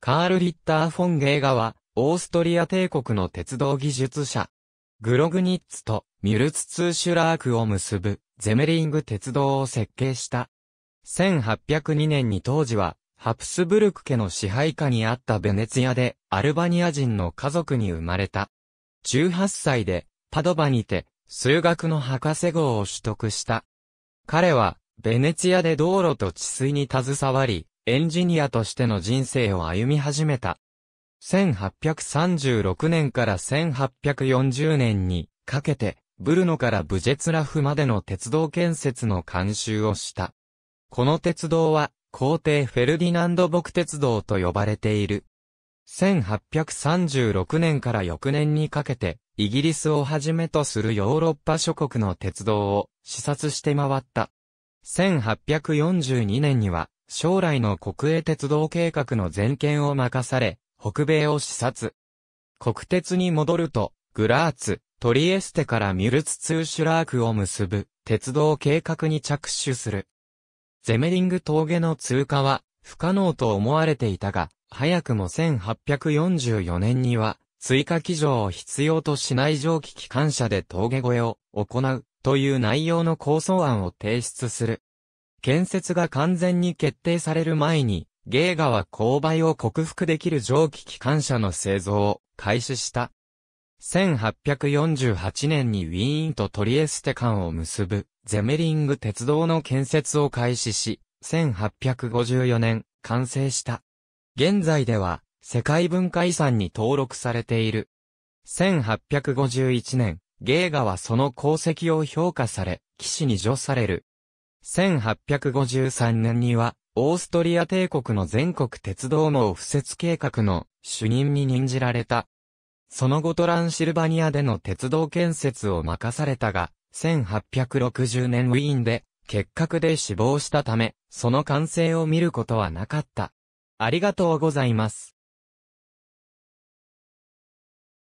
カール・リッター・フォン・ゲーガは、オーストリア帝国の鉄道技術者。グログニッツとミュルツツーシュラークを結ぶゼメリング鉄道を設計した。1802年に当時は、ハプスブルク家の支配下にあったベネツィアでアルバニア人の家族に生まれた。18歳でパドバにて数学の博士号を取得した。彼はベネツィアで道路と治水に携わり、エンジニアとしての人生を歩み始めた。1836年から1840年にかけて、ブルノからブジェツラフまでの鉄道建設の監修をした。この鉄道は、皇帝フェルディナンド牧鉄道と呼ばれている。1836年から翌年にかけて、イギリスをはじめとするヨーロッパ諸国の鉄道を視察して回った。1842年には、将来の国営鉄道計画の全権を任され、北米を視察。国鉄に戻ると、グラーツ、トリエステからミュルツツーシュラークを結ぶ、鉄道計画に着手する。ゼメリング峠の通過は、不可能と思われていたが、早くも1844年には、追加機場を必要としない蒸気機関車で峠越えを行うという内容の構想案を提出する。建設が完全に決定される前に、ゲーガは勾配を克服できる蒸気機関車の製造を開始した。1848年にウィーンとトリエステ間を結ぶゼメリング鉄道の建設を開始し、1854年完成した。現在では世界文化遺産に登録されている。1851年、ゲーガはその功績を評価され、騎士に除される1853年には、オーストリア帝国の全国鉄道網布設計画の主任に任じられた。その後トランシルバニアでの鉄道建設を任されたが、1860年ウィーンで結核で死亡したため、その完成を見ることはなかった。ありがとうございます。